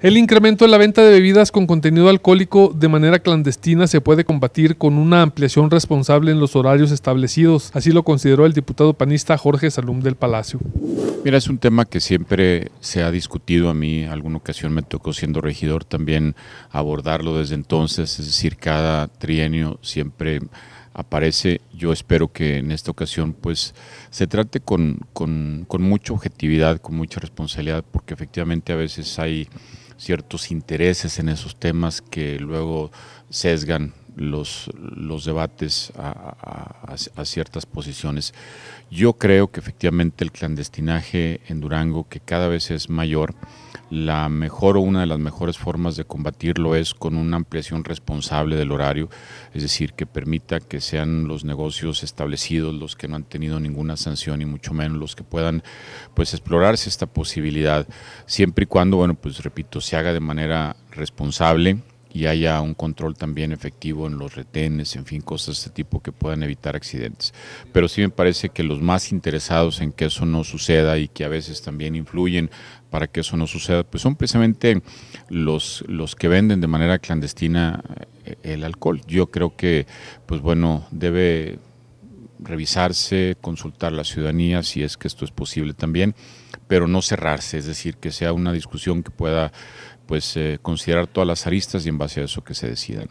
El incremento en la venta de bebidas con contenido alcohólico de manera clandestina se puede combatir con una ampliación responsable en los horarios establecidos, así lo consideró el diputado panista Jorge Salum del Palacio. Mira, es un tema que siempre se ha discutido a mí, alguna ocasión me tocó siendo regidor también abordarlo desde entonces, es decir, cada trienio siempre aparece. Yo espero que en esta ocasión pues se trate con mucha objetividad, con mucha responsabilidad, porque efectivamente a veces hay ciertos intereses en esos temas que luego sesgan los, los debates a, ciertas posiciones. Yo creo que efectivamente el clandestinaje en Durango, que cada vez es mayor, la mejor o una de las mejores formas de combatirlo es con una ampliación responsable del horario, es decir, que permita que sean los negocios establecidos los que no han tenido ninguna sanción y mucho menos los que puedan pues explorarse esta posibilidad, siempre y cuando, bueno, pues repito, se haga de manera responsable y haya un control también efectivo en los retenes, en fin, cosas de este tipo que puedan evitar accidentes. Pero sí me parece que los más interesados en que eso no suceda y que a veces también influyen para que eso no suceda, pues son precisamente los, los que venden de manera clandestina eh, el alcohol. Yo creo que, pues bueno, debe revisarse, consultar a la ciudadanía si es que esto es posible también, pero no cerrarse, es decir, que sea una discusión que pueda pues eh, considerar todas las aristas y en base a eso que se decidan.